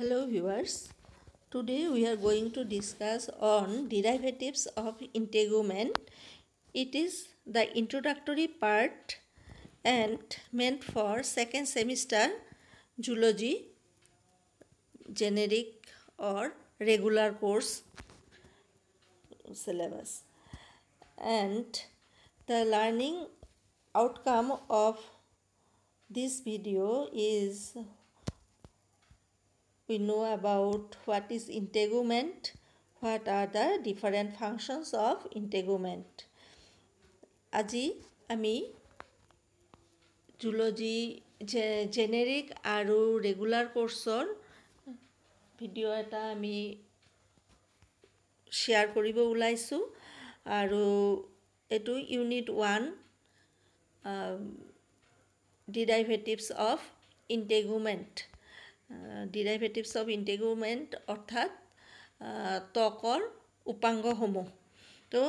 hello viewers today we are going to discuss on derivatives of integument it is the introductory part and meant for second semester zoology generic or regular course syllabus and the learning outcome of this video is we know about what is integument, what are the different functions of integument. আজি আমি zoology generic আৰু regular কোৰ্চৰ video' এটা আমি share কৰিব ওলাইছোঁ আৰু এইটো unit one derivatives of integument derivatives of integument অৰ্থাৎ ত্বকৰ উপাংগসমূহ তো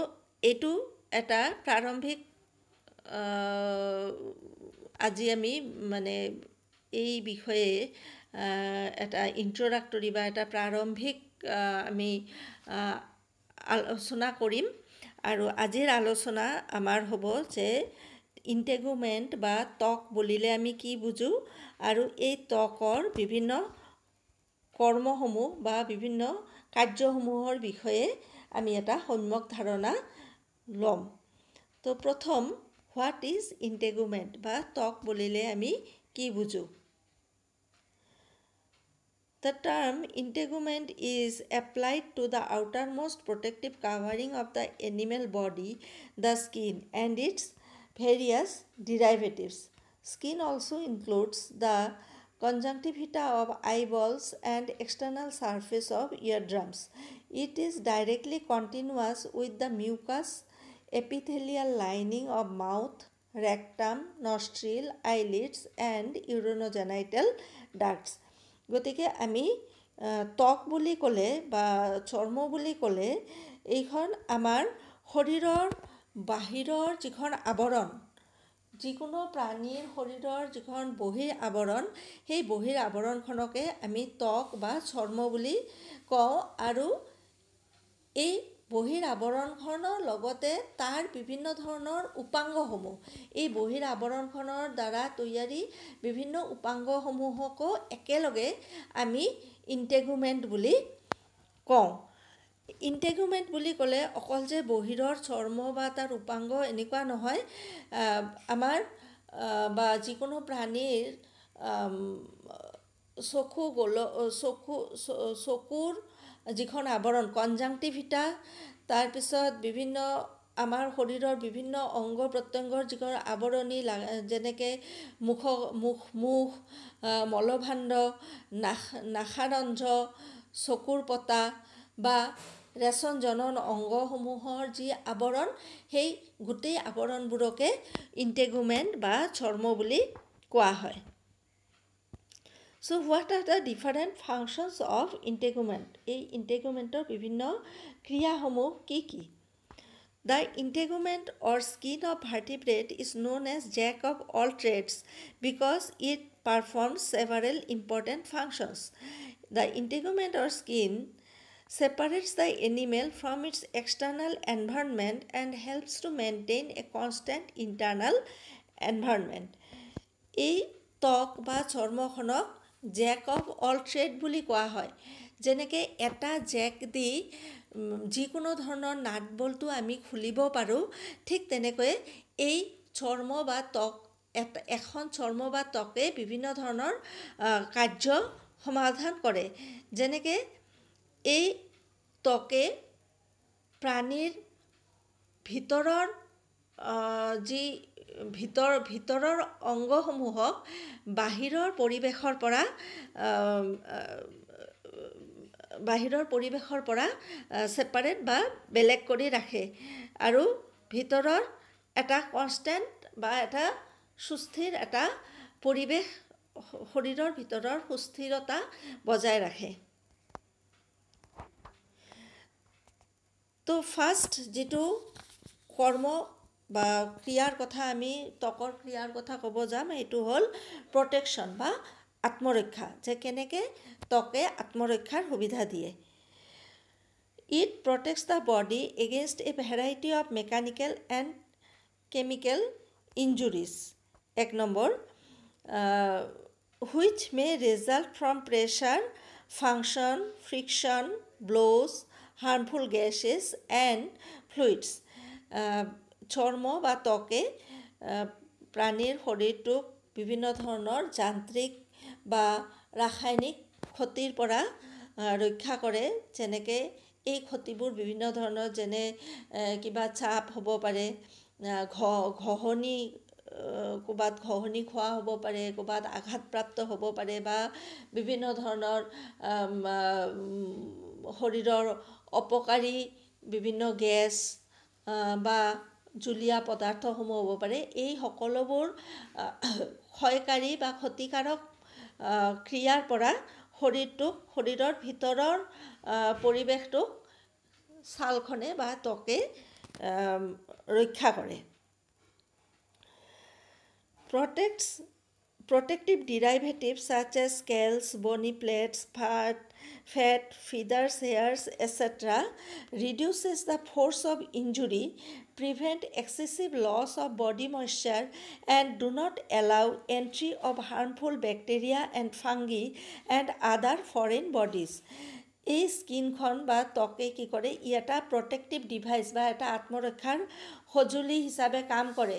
এইটো এটা প্ৰাৰম্ভিক আজি আমি মানে এই বিষয়ে এটা ইণ্ট্ৰডাক্টৰী বা এটা প্ৰাৰম্ভিক আমি আলোচনা কৰিম আৰু আজিৰ আলোচনা আমাৰ হ'ব যে ইণ্টেগুমেণ্ট বা ত্বক বুলিলে আমি কি বুজোঁ আৰু এই ত্বকৰ বিভিন্ন কৰ্মসমূহ বা বিভিন্ন কাৰ্যসমূহৰ বিষয়ে আমি এটা সম্যক ধাৰণা ল'ম তো প্ৰথম হোৱাট ইজ ইণ্টেগুমেণ্ট বা ত্বক বুলিলে আমি কি বুজোঁ the term integument is applied to the outermost protective covering of the animal body the skin and its various derivatives. Skin also includes the conjunctivita of eyeballs and external surface of eardrums. It is directly continuous with the mucous epithelial lining of mouth, rectum, nostril, eyelids and urogenital ducts. গতিকে আমি ত্বক বুলি ক'লে বা চৰ্ম বুলি ক'লে এইখন আমাৰ শৰীৰৰ বাহিৰৰ যিখন আৱৰণ যিকোনো প্ৰাণীৰ শৰীৰৰ যিখন বহিৰ আৱৰণ সেই বহিৰ আৱৰণখনকে আমি ত্বক বা চৰ্ম বুলি কওঁ আৰু এই বহিৰ আৱৰণখনৰ লগতে তাৰ বিভিন্ন ধৰণৰ উপাংগসমূহ এই বহিৰ আৱৰণখনৰ দ্বাৰা তৈয়াৰী বিভিন্ন উপাংগসমূহকো একেলগে আমি ইণ্টেগুমেণ্ট বুলি কওঁ ইণ্টেগুমেণ্ট বুলি ক'লে অকল যে বহিৰৰ চৰ্ম বা তাৰ উপাংগ এনেকুৱা নহয় আমাৰ বা যিকোনো প্ৰাণীৰ চকু গল চকু চকুৰ যিখন আৱৰণ কনজাংটিভিটা তাৰপিছত বিভিন্ন আমাৰ শৰীৰৰ বিভিন্ন অংগ প্ৰত্যংগৰ যিখন আৱৰণী যেনেকৈ মুখ মুখ মুখ মলভাণ্ড নাখ নাখাৰঞ্জ চকুৰ পতা বা ৰেচন জনন অংগসমূহৰ যি আৱৰণ সেই গোটেই আৱৰণবোৰকে ইণ্টেগুমেণ্ট বা চৰ্ম বুলি কোৱা হয় so' what are the different functions of integument এই ইণ্টেগুমেণ্টৰ বিভিন্ন ক্ৰিয়াসমূহ কি কি the integument or skin of vertebrate is known as jack of all trades because it performs several important functions the integument or skin separates the animal from its external environment and helps to maintain a constant internal environment এই ত্বক বা চৰ্মখনক jack of all trade বুলি কোৱা হয় যেনেকৈ এটা Jack দি যিকোনো ধৰণৰ নাট বল্টু আমি খুলিব পাৰোঁ ঠিক তেনেকৈয়ে এই চৰ্ম বা ত্বক এটা এখন চৰ্ম বা ত্বকে বিভিন্ন ধৰণৰ কাৰ্য সমাধান কৰে যেনেকৈ এই ত্বকে প্ৰাণীৰ ভিতৰৰ যি ভিতৰ ভিতৰৰ অংগসমূহক বাহিৰৰ পৰিৱেশৰ পৰা বাহিৰৰ পৰিৱেশৰ পৰা ছেপাৰেট বা বেলেগ কৰি ৰাখে আৰু ভিতৰৰ এটা কনষ্টেণ্ট বা এটা সুস্থিৰ এটা পৰিৱেশ শৰীৰৰ ভিতৰৰ সুস্থিৰতা বজাই ৰাখে তো ফার্স্ট যিটো কৰ্ম বা ক্ৰিয়াৰ কথা আমি তকৰ ক্ৰিয়াৰ কথা ক'ব যাম এইটো হ'ল প্ৰটেকশ্যন বা আত্মৰক্ষা যে কেনেকৈ ত্বকে আত্মৰক্ষাৰ সুবিধা দিয়ে it protects the body against a variety of mechanical and chemical injuries এক number which may result from pressure function friction blows harmful gases and fluids চৰ্ম বা ত্বকে প্ৰাণীৰ শৰীৰটুক বিভিন্ন ধৰনেৰ যান্ত্ৰিক বা ৰাসায়নিক ক্ষতিৰ পৰা ৰক্ষা কৰে যেনেকে এই ক্ষতিবোৰ বিভিন্ন ধৰনেৰ যেনে কিবা চাপ হব পাৰে ঘহনি ক'ৰবাত ঘহনি খোৱা হ'ব পাৰে ক'ৰবাত আঘাতপ্ৰাপ্ত হ'ব পাৰে বা বিভিন্ন ধৰণৰ শৰীৰৰ অপকাৰী বিভিন্ন গেছ বা জুলীয়া পদাৰ্থসমূহ হ'ব পাৰে এই সকলোবোৰ ক্ষয়কাৰী বা ক্ষতিকাৰক ক্ৰিয়াৰ পৰা শৰীৰটোক শৰীৰৰ ভিতৰৰ পৰিৱেশটোক ছালখনে বা ত্বকে ৰক্ষা কৰে protects protective derivative such as scales bony plates ফাট fat, feathers, hairs, etc., reduces the force of injury, prevent excessive loss of body moisture, and do not allow entry of harmful bacteria and fungi and other foreign bodies. এই স্কিনখন বা ত্বকে কি কৰে ই এটা protective device বা এটা আত্মৰক্ষাৰ সঁজুলি হিচাপে কাম কৰে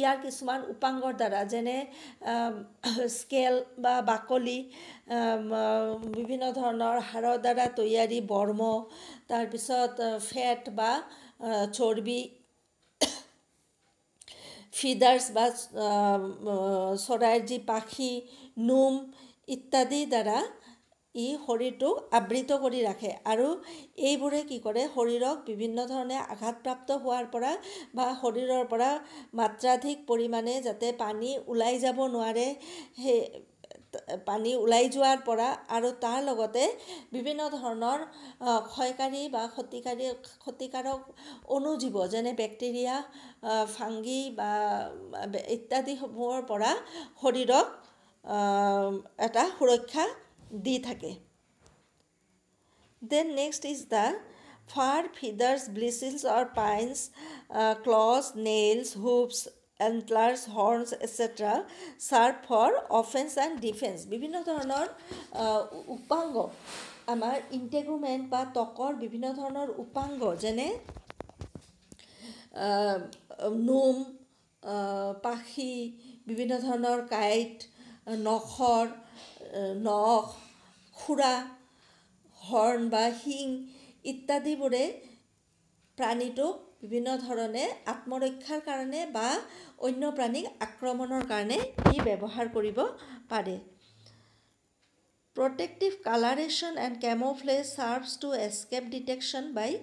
ইয়াৰ কিছুমান উপাংগৰ দ্বাৰা যেনে স্কেল বা বাকলি বিভিন্ন ধৰণৰ হাড়ৰ দ্বাৰা তৈয়াৰী বৰ্ম তাৰপিছত ফেট বা চৰ্বি ফিডাৰ্ছ বা চৰাইৰ যি পাখি নোম ইত্যাদি দ্বাৰা ই শৰীৰটোক আবৃত কৰি ৰাখে আৰু এইবোৰে কি কৰে শৰীৰক বিভিন্ন ধৰণে আঘাতপ্ৰাপ্ত হোৱাৰ পৰা বা শৰীৰৰ পৰা মাত্ৰাধিক পৰিমাণে যাতে পানী ওলাই যাব নোৱাৰে সেই পানী ওলাই যোৱাৰ পৰা আৰু তাৰ লগতে বিভিন্ন ধৰণৰ ক্ষয়কাৰী বা ক্ষতিকাৰী ক্ষতিকাৰক অনুজীৱ যেনে বেক্টেৰিয়া ফাংগি বা ইত্যাদিসমূহৰ পৰা শৰীৰক এটা সুৰক্ষা দি থাকে then next is the fur feathers bristles or spines claws nails hoofs antlers horns etcetera serve for offence and defence বিভিন্ন ধৰণৰ uh, উপাংগ আমাৰ ইণ্টেগ্ৰুমেণ্ট বা টকৰ বিভিন্ন ধৰণৰ উপাংগ যেনে নোম পাখি বিভিন্ন ধৰণৰ কাইট নখৰ নখ খুৰা হৰ্ণ বা শিং ইত্যাদিবোৰে প্ৰাণীটোক বিভিন্ন ধৰণে আত্মৰক্ষাৰ কাৰণে বা অন্য প্ৰাণীক আক্ৰমণৰ কাৰণে ই ব্যৱহাৰ কৰিব পাৰে protective colouration and camouflage serves to escape detection by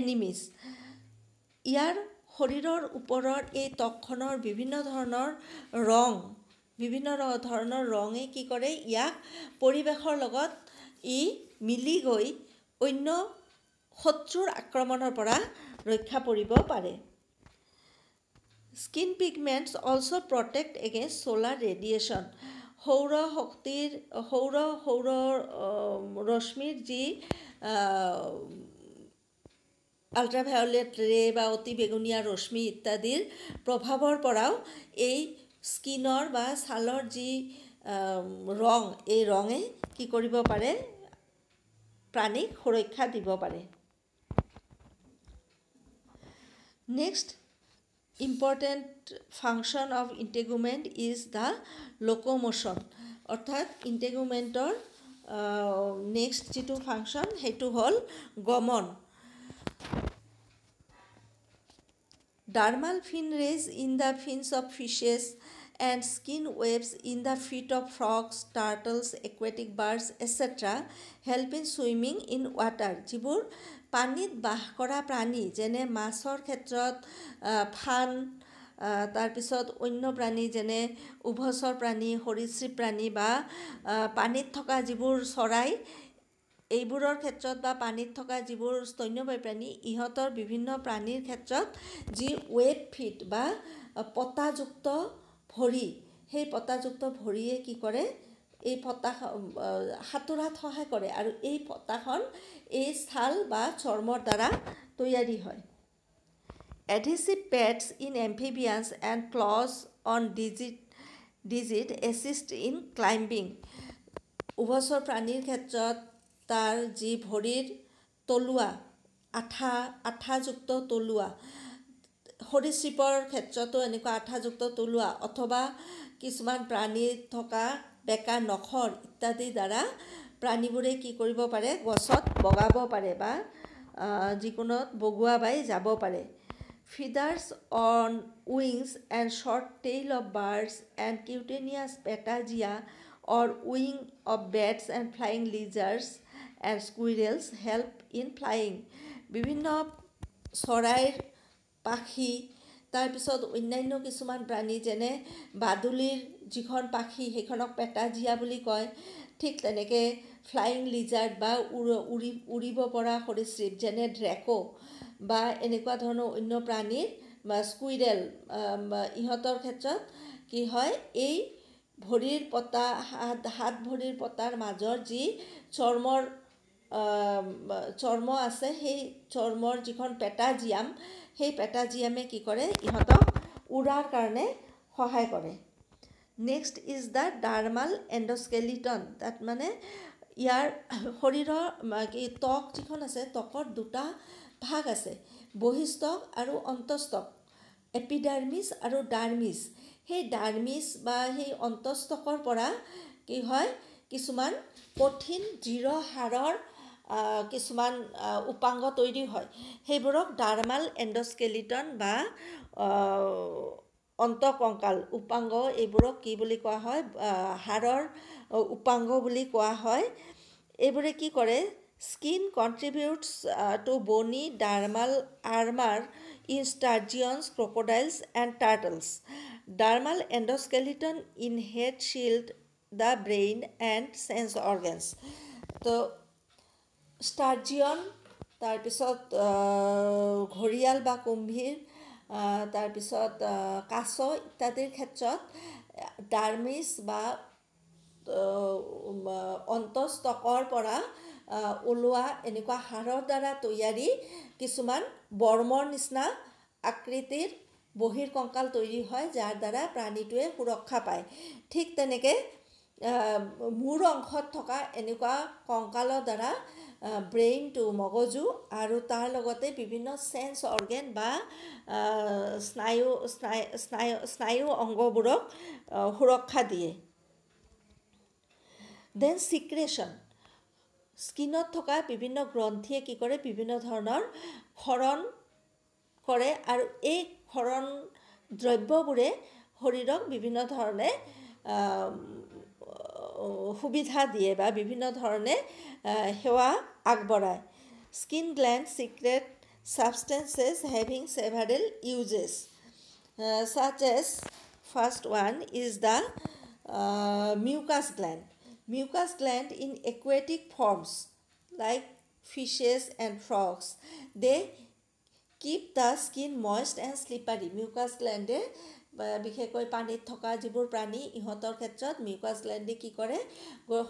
enemies ইয়াৰ শৰীৰৰ ওপৰৰ এই ত্বকখনৰ বিভিন্ন ধৰণৰ ৰং বিভিন্ন ধৰণৰ ৰঙে কি কৰে ইয়াক পৰিৱেশৰ লগত ই মিলি গৈ অন্য শত্ৰুৰ আক্ৰমণৰ পৰা ৰক্ষা পৰিব পাৰে skin pigments also' protect against solar radiation সৌৰ শক্তিৰ সৌৰ সৌৰ ৰশ্মিৰ যি আল্ট্ৰাভায়লেট ৰে বা অতি বেগুনীয়া ৰশ্মি ইত্যাদিৰ প্ৰভাৱৰ পৰাও এই স্কিনৰ বা ছালৰ যি ৰং এই ৰঙে কি কৰিব পাৰে প্ৰাণীক সুৰক্ষা দিব পাৰে next important function of integument is the locomotion অৰ্থাৎ ইণ্টেগুমেণ্টৰ নেক্সট যিটো ফাংচন সেইটো হ'ল গমন dermal fin rays in the fins of fishes and skin webs in the feet of frogs turtles aquatic birds etcetera help in swimming in water যাব পানীত বাস করা প্রাণী যে মাছর ক্ষেত্র ফান তাৰপিছত অন্য প্ৰাণী যেনে উভচৰ প্ৰাণী সৰীসৃপ প্ৰাণী বা পানীত থকা যিবোৰ চৰাই এইবোৰৰ ক্ষেত্ৰত বা পানীত থকা যিবোৰ স্তন্যবায়ী প্ৰাণী ইহঁতৰ বিভিন্ন প্ৰাণীৰ ক্ষেত্ৰত যি ৱেট ফিট বা পতাযুক্ত ভৰি সেই পতাযুক্ত ভৰিয়ে কি কৰে এই পতা সাঁতোৰাত সহায় কৰে আৰু এই ফটাখন এই ছাল বা চৰ্মৰ দ্বাৰা তৈয়াৰী হয় adhesive pads in amphibians and claws on digit digit assist in climbing উভচৰ প্ৰাণীৰ ক্ষেত্ৰত তাৰ যি ভৰিৰ তলুৱা আঠা আঠাযুক্ত তলুৱা চিপৰ ক্ষেত্ৰতো এনেকুৱা আঠাযুক্ত তলুৱা অথবা কিছুমান প্ৰাণী থকা বেকা নখৰ ইত্যাদিৰ দ্বাৰা প্ৰাণীবোৰে কি কৰিব পাৰে গছত বগাব পাৰে বা যিকোনো বগোৱা বাই যাব পাৰে feathers on wings and short tail of birds and cutaneous patagia or wing of bats and flying lizards squirrels help in flying বিভিন্ন চৰাইৰ পাখি তাৰপিছত অন্যান্য কিছুমান প্ৰাণী যেনে বাদুলিৰ যিখন পাখি সেইখনক পেটাজিয়া বুলি কয় ঠিক তেনেকৈ ফ্লাইং লিজাৰ্ট বা উৰি উৰিব পৰা সৰীসৃপ যেনে ড্ৰেক' বা এনেকুৱা ধৰণৰ অন্য প্ৰাণীৰ স্কুইৰেল ইহঁতৰ ক্ষেত্ৰত কি হয় এই ভৰিৰ পতা হাত হাত ভৰিৰ পতাৰ মাজৰ যি চৰ্মৰ চৰ্ম আছে সেই চৰ্মৰ যিখন পেটাজিয়াম সেই পেটাজিয়ামে কি কৰে ইহঁতক উৰাৰ কাৰণে সহায় কৰে next is the dermal endoskeleton তাত মানে ইয়াৰ শৰীৰৰ কি ত্বক যিখন আছে ত্বকৰ দুটা ভাগ আছে বহিষ্টক আৰু অন্তস্তক এপিডাৰ্মিছ আৰু ডাৰ্মিছ সেই ডাৰ্মিছ বা সেই অন্তস্তকৰ পৰা কি হয় কিছুমান কঠিন দৃঢ় হাৰৰ কিছুমান উপাংগ তৈৰি হয় সেইবোৰক ডাৰ্মাল এণ্ডস্কেলিটন বা অন্তঃকংকাল উপাংগ এইবোৰক কি বুলি কোৱা হয় হাড়ৰ উপাংগ বুলি কোৱা হয় এইবোৰে কি কৰে skin contributes to bony dermal armour in sturgeons crocodiles and turtles dermal endoskeleton in head shield the brain and sense organs ত' ষ্টাৰ্জিয়ন তাৰপিছত ঘৰিয়াল বা কুম্ভীৰ তাৰপিছত কাছ ইত্যাদিৰ ক্ষেত্ৰত ডাৰ্মিচ বা অন্তস্তকৰ পৰা ওলোৱা এনেকুৱা সাৰৰ দ্বাৰা তৈয়াৰী কিছুমান বৰ্মৰ নিচিনা আকৃতিৰ বহিৰ কঙ্কাল তৈৰি হয় যাৰ দ্বাৰা প্ৰাণীটোৱে সুৰক্ষা পায় ঠিক তেনেকে মূৰ অংশত থকা এনেকুৱা কঙ্কালৰ দ্বাৰা ব্ৰেইনটো মগজু আৰু তাৰ লগতে বিভিন্ন চেন্স অৰ্গেন বা স্নায়ু স্নায়ু স্নায়ু স্নায়ু অংগবোৰক সুৰক্ষা দিয়ে দেন চিক্ৰেশ্যন স্কিনত থকা বিভিন্ন গ্ৰন্থিয়ে কি কৰে বিভিন্ন ধৰণৰ খৰণ কৰে আৰু এই খৰণ দ্ৰব্যবোৰে শৰীৰক বিভিন্ন ধৰণে সুবিধা দিয়ে বা বিভিন্ন ধৰণে সেৱা আগবঢ়ায় skin gland secrete substances having several uses such as first one is the uh, mucus gland mucus gland in aquatic forms like fishes and frogs they keep the skin moist and slippery mucus gland বিশেষকৈ পানীত থকা যিবোৰ প্ৰাণী ইহঁতৰ ক্ষেত্ৰত mucus গ্লেণ্ডে কি কৰে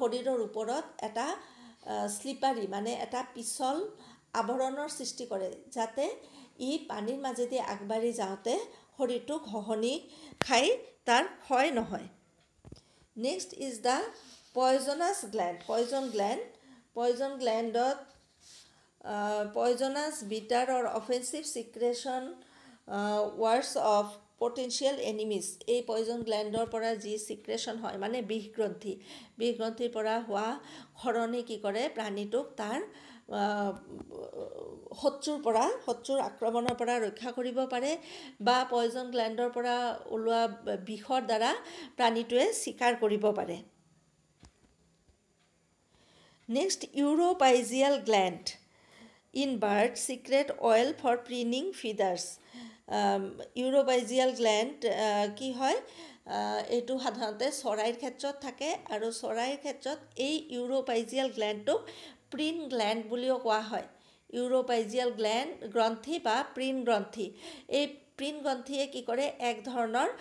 শৰীৰৰ ওপৰত এটা শ্লিপাৰী মানে এটা পিছল আৱৰণৰ সৃষ্টি কৰে যাতে ই পানীৰ মাজেদি আগবাঢ়ি যাওঁতে শৰীৰটো ঘহনি খাই তাৰ হয় নহয় next is the poisonous gland poison gland poison গ্লেণ্ডত পয়জনাছ বিটাৰৰ offensive secretion wards off potential enemies এই পয়জন গ্লেণ্ডৰ পৰা যি চিক্ৰেশ্যন হয় মানে বিষগ্ৰন্থি বিষগ্ৰন্থিৰ পৰা হোৱা সৰণে কি কৰে প্ৰাণীটোক তাৰ শত্ৰুৰ পৰা শত্ৰুৰ আক্ৰমণৰ পৰা ৰক্ষা কৰিব পাৰে বা পয়জন গ্লেণ্ডৰ পৰা ওলোৱা বিষৰ দ্বাৰা প্ৰাণীটোৱে চিকাৰ কৰিব পাৰে next uropygial gland in bird secrete oil for preening feathers uropygial gland কি হয় এইটো সাধাৰণতে চৰাইৰ ক্ষেত্ৰত থাকে আৰু চৰাইৰ ক্ষেত্ৰত এই ইউৰোপাইজিয়েল গ্লেণ্ডটোক প্ৰিন গ্লেণ্ড বুলিও কোৱা হয় ইউৰোপাইজিয়েল গ্লেণ্ড গ্ৰন্থি বা প্ৰিন গ্ৰন্থি এই প্ৰিন গ্ৰন্থিয়ে কি কৰে এক ধৰণৰ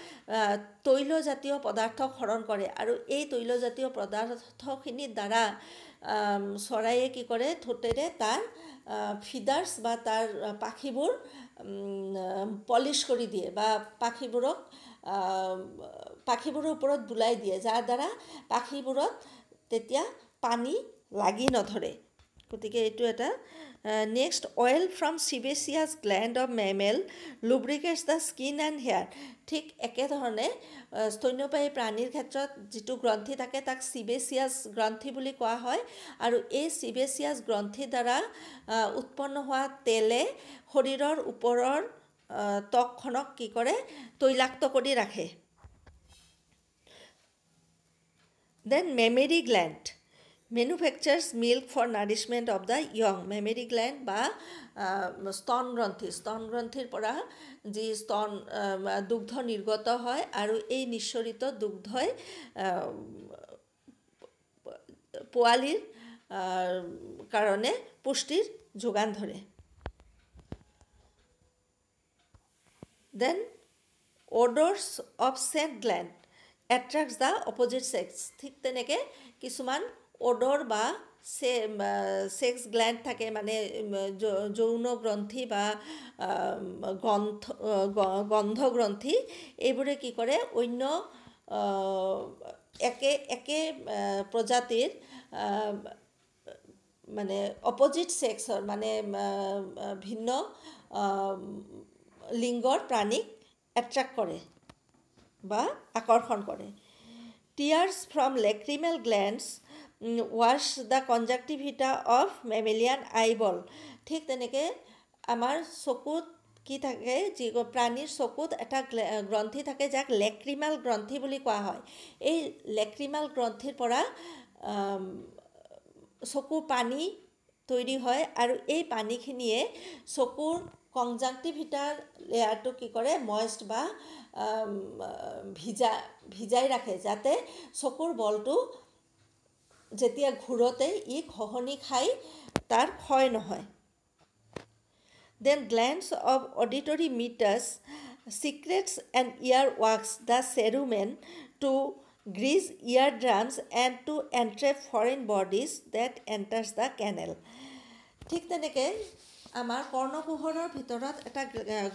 তৈলজাতীয় পদাৰ্থ খৰণ কৰে আৰু এই তৈলজাতীয় পদাৰ্থখিনিৰ দ্বাৰা চৰাইয়ে কি কৰে ঠোঁটেৰে তাৰ ফিডাৰ্ছ বা তাৰ পাখিবোৰ পলিছ কৰি দিয়ে বা পাখিবোৰক পাখিবোৰৰ ওপৰত বুলাই দিয়ে যাৰ দ্বাৰা পাখিবোৰত তেতিয়া পানী লাগি নধৰে গতিকে এইটো এটা next oil from sebaceous gland of mammal lubricates the skin and hair ঠিক একেধৰণে স্তন্যপায়ী প্ৰাণীৰ ক্ষেত্ৰত যিটো গ্ৰন্থি থাকে তাক চিবেচিয়াছ গ্ৰন্থি বুলি কোৱা হয় আৰু এই চিবেচিয়াছ গ্ৰন্থিৰ দ্বাৰা উৎপন্ন হোৱা তেলে শৰীৰৰ ওপৰৰ ত্বকখনক কি কৰে তৈলাক্ত কৰি ৰাখে then mammary gland manufactures milk for nourishment of the young mammary gland বা স্তনগ্ৰন্থি স্তনগ্ৰন্থিৰ পৰা যি স্তন দুগ্ধ নিৰ্গত হয় আৰু এই নিঃচৰিত দুগ্ধই পোৱালিৰ কাৰণে পুষ্টিৰ যোগান ধৰে then odours of scent gland attracts the opposite sex ঠিক তেনেকৈ কিছুমান ওডর বা সেক্স গ্ল্যান্ড থাকে মানে যৌন গ্রন্থি বা গন্থ গন্ধগ্রন্থি এইবোৰে কি কৰে অন্য একে একে প্ৰজাতিৰ মানে অপজিট ছেক্সৰ মানে ভিন্ন লিংগৰ প্ৰাণীক এট্ৰেক্ট কৰে বা আকৰ্ষণ কৰে tears from lacrimal glands wash the conjunctiva of mammalian eyeball ঠিক তেনেকৈ আমাৰ চকুত কি থাকে যি প্ৰাণীৰ চকুত এটা গ্ৰন্থি থাকে যাক লেক্ৰিমাল গ্ৰন্থি বুলি কোৱা হয় এই লেক্ৰিমাল গ্ৰন্থিৰ পৰা চকুৰ পানী তৈৰি হয় আৰু এই পানিখিনিয়ে চকুৰ কনজাংটিভিটাৰ লেয়াৰটো কি কৰে মইষ্ট বা ভিজা ভিজাই ৰাখে যাতে চকুৰ বলটো যেতিয়া ঘূৰতে ই খহনি খাই তাৰ ক্ষয় নহয় then glands of auditory meatus secretes and ear wax the cerumen to grease ear drums and to entrap foreign bodies that enters the canal ঠিক তেনেকৈ আমাৰ কৰ্ণকোহৰৰ ভিতৰত এটা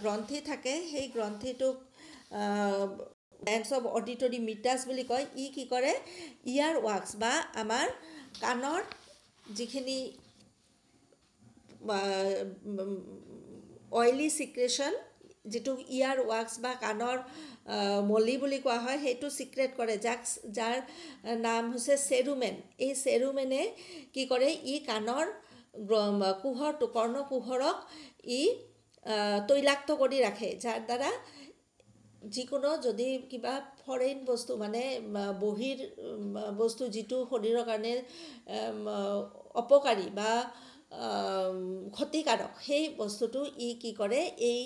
গ্ৰন্থি থাকে সেই গ্ৰন্থিটোক ডেন্স অফ অডিটৰী মিটাছ বুলি কয় ই কি কৰে ইয়াৰ ৱাক্স বা আমাৰ কাণৰ যিখিনি অইলি চিক্ৰেশ্যন যিটো ইয়াৰ ৱাক্স বা কাণৰ মলি বুলি কোৱা হয় সেইটো চিক্ৰেট কৰে যাক যাৰ নাম হৈছে চেৰুমেন এই চেৰুমেনে কি কৰে ই কাণৰ কোহৰটো কৰ্ণ কোহৰক ই তৈলাক্ত কৰি ৰাখে যাৰ দ্বাৰা যিকোনো যদি কিবা ফৰেইন বস্তু মানে বহিৰ বস্তু যিটো শৰীৰৰ কাৰণে অপকাৰী বা ক্ষতিকাৰক সেই বস্তুটো ই কি কৰে এই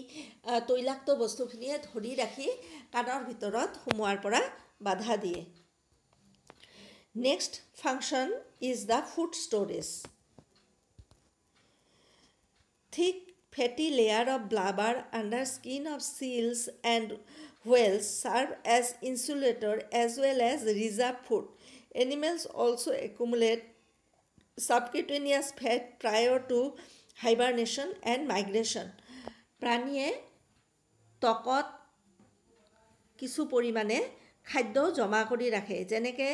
তৈলাক্ত বস্তুখিনিয়ে ধৰি ৰাখি কাণৰ ভিতৰত সোমোৱাৰ পৰা বাধা দিয়ে next function is the food storage ঠিক fatty layer of blubber under skin of seals and whales serve as insulator as well as reserve food. Animals also accumulate subcutaneous fat prior to hibernation and migration. প্ৰাণীয়ে তকত কিছু পৰিমাণে খাদ্য জমা কৰি ৰাখে যেনেকৈ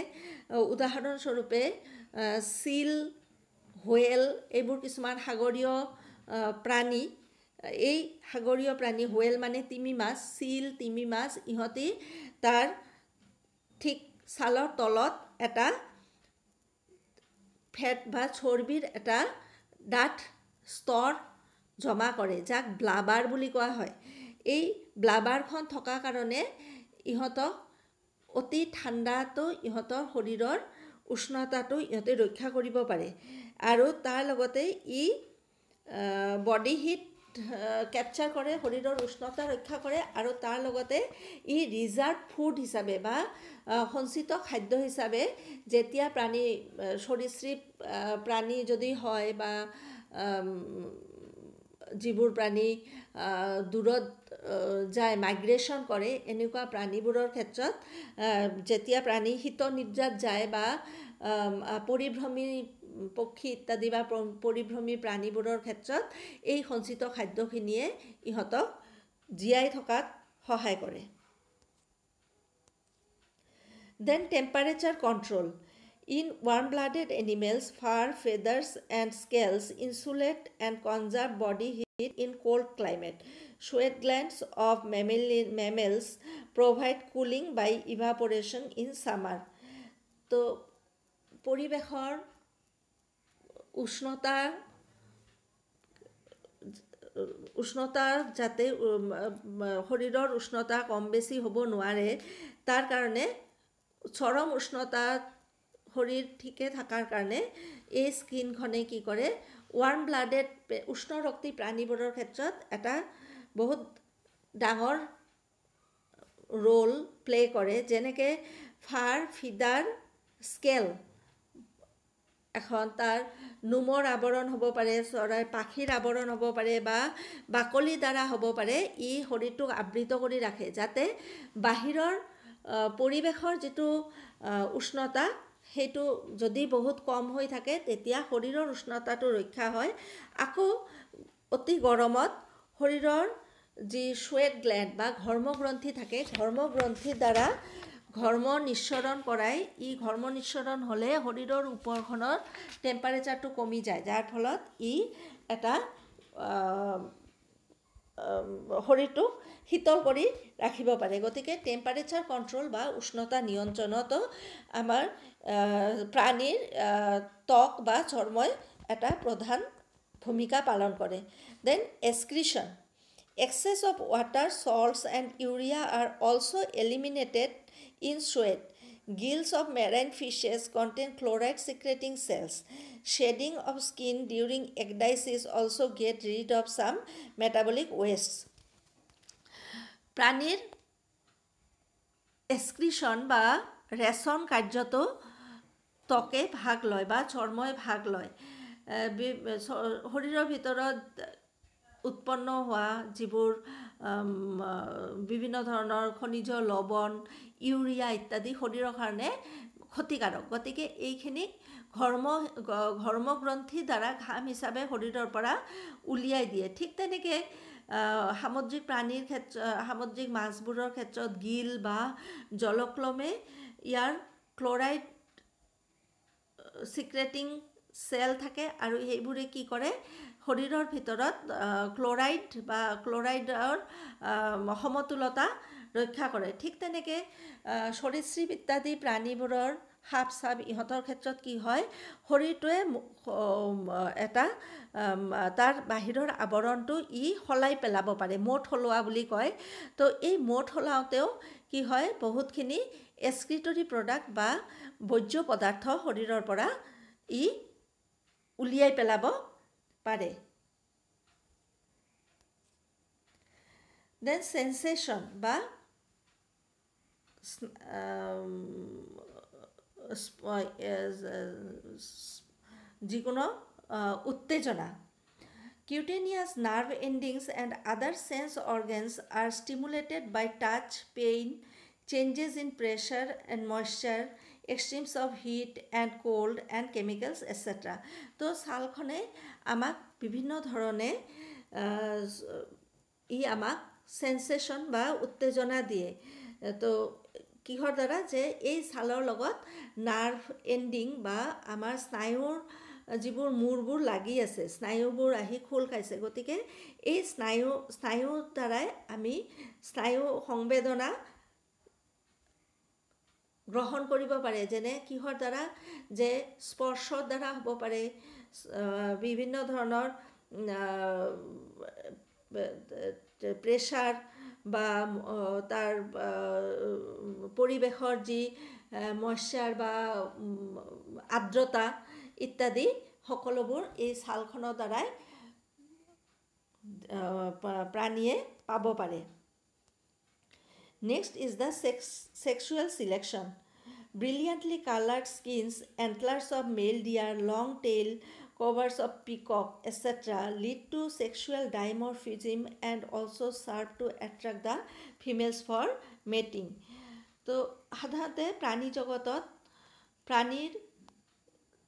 উদাহৰণস্বৰূপে চিল হুৱেল এইবোৰ কিছুমান সাগৰীয় প্ৰাণী এই সাগৰীয় প্ৰাণী হুৱেল মানে তিমি মাছ চিল তিমি মাছ ইহঁতি তাৰ ঠিক ছালৰ তলত এটা ফেট বা চৰ্বিৰ এটা ডাঠ স্তৰ জমা কৰে যাক ব্লাবাৰ বুলি কোৱা হয় এই ব্লাবাৰখন থকা কাৰণে ইহঁতক অতি ঠাণ্ডাটো ইহঁতৰ শৰীৰৰ উষ্ণতাটো ইহঁতে ৰক্ষা কৰিব পাৰে আৰু তাৰ লগতে ই বডি হিট কেপচাৰ কৰে শৰীৰৰ উষ্ণতা ৰক্ষা কৰে আৰু তাৰ লগতে ই ৰিজাৰ্ভ ফুড হিচাপে বা সঞ্চিত খাদ্য হিচাপে যেতিয়া প্ৰাণী সৰীসৃপ প্ৰাণী যদি হয় বা যিবোৰ প্ৰাণী দূৰত যায় মাইগ্ৰেশ্যন কৰে এনেকুৱা প্ৰাণীবোৰৰ ক্ষেত্ৰত যেতিয়া প্ৰাণী শীত নিদ্ৰাত যায় বা পৰিভ্ৰমী পক্ষী ইত্যাদি বা পৰিভ্ৰমী প্ৰাণীবোৰৰ ক্ষেত্ৰত এই সঞ্চিত খাদ্যখিনিয়ে ইহঁতক জীয়াই থকাত সহায় কৰে then temperature control in warm blooded animals fur feathers and scales insulate and conserve body heat in cold climate sweat glands of mammals provide cooling by evaporation in summer তো পৰিৱেশৰ উষ্ণতা উষ্ণতা যাতে শৰীৰৰ উষ্ণতা কম বেছি হ'ব নোৱাৰে তাৰ কাৰণে চৰম উষ্ণতা শৰীৰ ঠিকে থকাৰ কাৰণে এই স্কিনখনে কি কৰে ৱাৰ্ম ব্লাডেড উষ্ণৰক্তি প্ৰাণীবোৰৰ ক্ষেত্ৰত এটা বহুত ডাঙৰ ৰ'ল প্লে' কৰে যেনেকৈ ফাৰ ফিডাৰ স্কেল এখন তাৰ নোমৰ আৱৰণ হ'ব পাৰে চৰাই পাখিৰ আৱৰণ হ'ব পাৰে বা বাকলিৰ দ্বাৰা হ'ব পাৰে ই শৰীৰটোক আবৃত কৰি ৰাখে যাতে বাহিৰৰ পৰিৱেশৰ যিটো উষ্ণতা সেইটো যদি বহুত কম হৈ থাকে তেতিয়া শৰীৰৰ উষ্ণতাটো ৰক্ষা হয় আকৌ অতি গৰমত শৰীৰৰ যি শ্বেট গ্লেণ্ড বা ঘৰ্মগ্ৰন্থি থাকে ঘৰ্মগ্ৰন্থিৰ দ্বাৰা ঘৰ্ম নিঃসৰণ কৰাই ই ঘৰ্ম নিঃসৰণ হ'লে শৰীৰৰ ওপৰখনৰ টেম্পাৰেচাৰটো কমি যায় যাৰ ফলত ই এটা শৰীৰটো শীতল কৰি ৰাখিব পাৰে গতিকে টেম্পাৰেচাৰ কণ্ট্ৰল বা উষ্ণতা নিয়ন্ত্ৰণতো আমাৰ প্ৰাণীৰ ত্বক বা চৰ্মই এটা প্ৰধান ভূমিকা পালন কৰে then excretion excess of water salts and urea are also' eliminated In sweat, gills of marine fishes contain chloride secreting cells. Shedding of skin during ecdysis also get rid of some metabolic wastes. প্রাণীর excretion বা রেশন কার্যত ত্বকে ভাগ লয় বা চর্মই ভাগ লয় শৰীৰৰ ভিতৰত উৎপন্ন হোৱা যিবোৰ বিভিন্ন ধৰণৰ খনিজ লৱণ ইউৰিয়া ইত্যাদি শৰীৰৰ কাৰণে ক্ষতিকাৰক গতিকে এইখিনিক ঘৰ্ম ঘৰ্মগ্ৰন্থিৰ দ্বাৰা ঘাম হিচাপে শৰীৰৰ পৰা উলিয়াই দিয়ে ঠিক তেনেকৈ সামুদ্ৰিক প্ৰাণীৰ ক্ষেত্ৰ সামুদ্ৰিক মাছবোৰৰ ক্ষেত্ৰত গিল বা জলক্লমে ইয়াৰ ক্লৰাইড চিক্ৰেটিং চেল থাকে আৰু সেইবোৰে কি কৰে শৰীৰৰ ভিতৰত ক্লৰাইড বা ক্লৰাইডৰ সমতুলতা ৰক্ষা কৰে ঠিক তেনেকৈ সৰীসৃপ ইত্যাদি প্ৰাণীবোৰৰ সাপ চাপ ইহঁতৰ ক্ষেত্ৰত কি হয় শৰীৰটোৱে এটা তাৰ বাহিৰৰ আৱৰণটো ই সলাই পেলাব পাৰে মঠ সলোৱা বুলি কয় তো এই মঠ সলাওঁতেও কি হয় বহুতখিনি এস্ক্ৰিটৰী প্ৰডাক্ট বা বৰ্জ্য পদাৰ্থ শৰীৰৰ পৰা ই উলিয়াই পেলাব পারে দেন সেন্সেশন বা যে কোনো উত্তেজনা cutaneous nerve endings and other sense organs are stimulated by touch, pain, changes in pressure and moisture, extremes of heat and cold and chemicals etcetera তো ছালখনে আমাক বিভিন্ন ধৰণে ই আমাক চেঞ্চেশ্যন বা উত্তেজনা দিয়ে তো কিহৰ দ্বাৰা যে এই ছালৰ লগত নাৰ্ভ এণ্ডিং বা আমাৰ স্নায়ুৰ যিবোৰ মূৰবোৰ লাগি আছে স্নায়ুবোৰ আহি খোল খাইছে গতিকে এই স্নায়ু স্নায়ুৰ দ্বাৰাই আমি স্নায়ু সংবেদনা গ্ৰহণ কৰিব পাৰে যেনে কিহৰ দ্বাৰা যে স্পৰ্শৰ দ্বাৰা হ'ব পাৰে বিভিন্ন ধৰণৰ প্ৰেছাৰ বা তাৰ পৰিৱেশৰ যি মইশ্চাৰ বা আৰ্দ্ৰতা ইত্যাদি সকলোবোৰ এই ছালখনৰ দ্বাৰাই প্ৰাণীয়ে পাব পাৰে Next is the sex sexual selection. Brilliantly colored skins, antlers of male deer, long tail, covers of peacock, etc. lead to sexual dimorphism and also serve to attract the females for mating. তো সাধাৰণতে প্ৰাণী জগতত প্ৰাণীৰ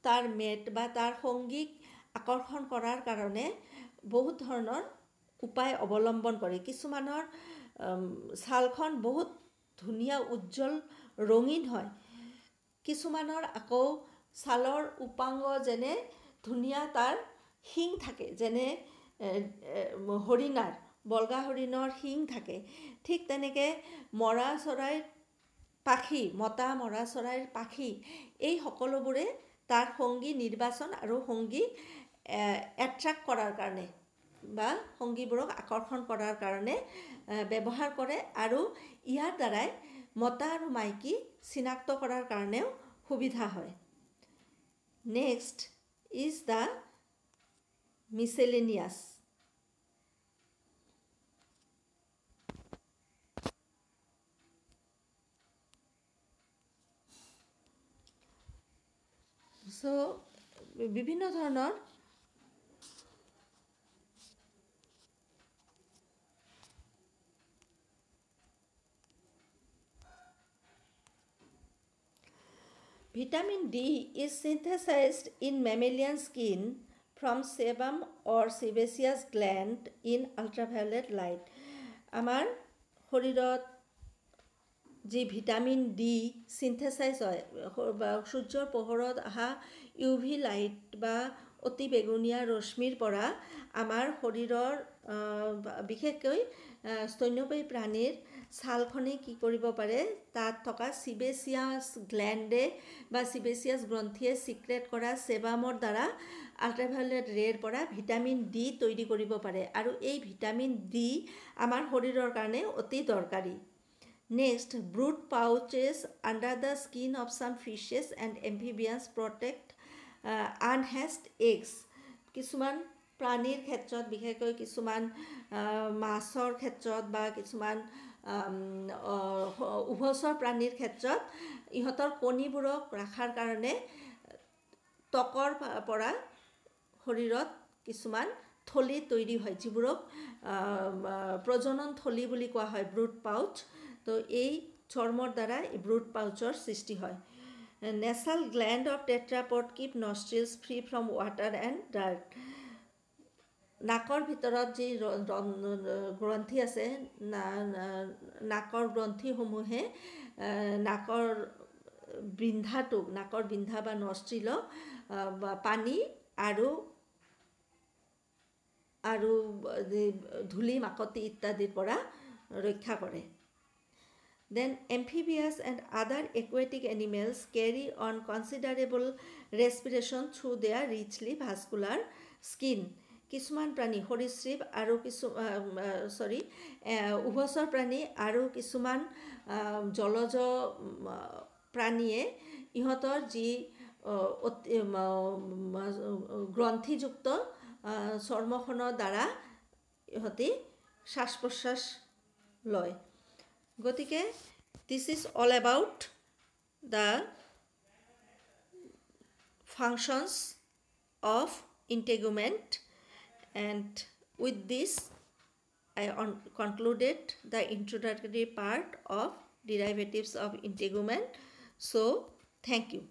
তাৰ mat বা তাৰ সংগীক আকৰ্ষণ কৰাৰ কাৰণে বহুত ধৰণৰ উপায় অৱলম্বন কৰে কিছুমানৰ ছালখন বহুত ধুনীয়া উজ্জ্বল ৰঙীন হয় কিছুমানৰ আকৌ ছালৰ উপাংগ যেনে ধুনীয়া তাৰ শিং থাকে যেনে হৰিণাৰ বলগা হৰিণৰ শিং থাকে ঠিক তেনেকৈ মৰা চৰাইৰ পাখি মতা মৰা চৰাইৰ পাখি এই সকলোবোৰে তাৰ সংগী নিৰ্বাচন আৰু সংগী এট্ৰেক্ট কৰাৰ কাৰণে বা সংগীবোৰক আকৰ্ষণ কৰাৰ কাৰণে ব্যৱহাৰ কৰে আৰু ইয়াৰ দ্বাৰাই মতা আৰু মাইকী চিনাক্ত কৰাৰ কাৰণেও সুবিধা হয় next is the miscellaneous so' বিভিন্ন ধৰণৰ Vitamin D is synthesized in mammalian skin from sebum or sebaceous gland in ultraviolet light. আমাৰ শৰীৰত যি ভিটামিন ডি চিন্থেচাইজ হয় সূৰ্যৰ পোহৰত অহা ইউ ভি লাইট বা অতি বেগুনীয়া ৰশ্মিৰ পৰা আমাৰ শৰীৰৰ বিশেষকৈ স্তন্যপায়ী প্ৰাণীৰ ছালখনে কি কৰিব পাৰে তাত থকা চিবেচিয়াছ গ্লেণ্ডে বা চিবেচিয়াছ গ্ৰন্থিয়ে চিক্ৰেট কৰা চেবামৰ দ্বাৰা আল্ট্ৰাভায়লেট ৰেৰ পৰা ভিটামিন ডি তৈৰি কৰিব পাৰে আৰু এই ভিটামিন ডি আমাৰ শৰীৰৰ কাৰণে অতি দৰকাৰী next brood pouches under the skin of some fishes and amphibians protect unhatched eggs কিছুমান প্ৰাণীৰ ক্ষেত্ৰত বিশেষকৈ কিছুমান মাছৰ ক্ষেত্ৰত বা কিছুমান উভচৰ প্ৰাণীৰ ক্ষেত্ৰত ইহঁতৰ কণীবোৰক ৰখাৰ কাৰণে ত্বকৰ পৰা শৰীৰত কিছুমান থলী তৈৰি হয় যিবোৰক প্ৰজনন থলী বুলি কোৱা হয় ব্ৰুট পাউচ তো এই চৰ্মৰ দ্বাৰা এই ব্ৰুট পাউচৰ সৃষ্টি হয় natural gland of tetrapod keep nostrils free from water and dirt নাকৰ ভিতৰত যি গ্ৰন্থি আছে নাকৰ গ্ৰন্থিসমূহে নাকৰ বিন্ধাটোক নাকৰ বিন্ধা বা নষ্ট্ৰিল পানী আৰু আৰু ধূলি মাকতি ইত্যাদিৰ পৰা ৰক্ষা কৰে then amphibians and other aquatic animals carry on considerable respiration through their richly vascular skin কিছুমান প্ৰাণী সৰীসৃপ আৰু কিছু চৰি উভচৰ প্ৰাণী আৰু কিছুমান জলজ প্ৰাণীয়ে ইহঁতৰ যি গ্ৰন্থিযুক্ত চৰ্মখনৰ দ্বাৰা ইহঁতি শ্বাস প্ৰশ্বাস লয় গতিকে this is all about the functions of integument and with this I concluded the introductory part of derivatives of integument. So thank you.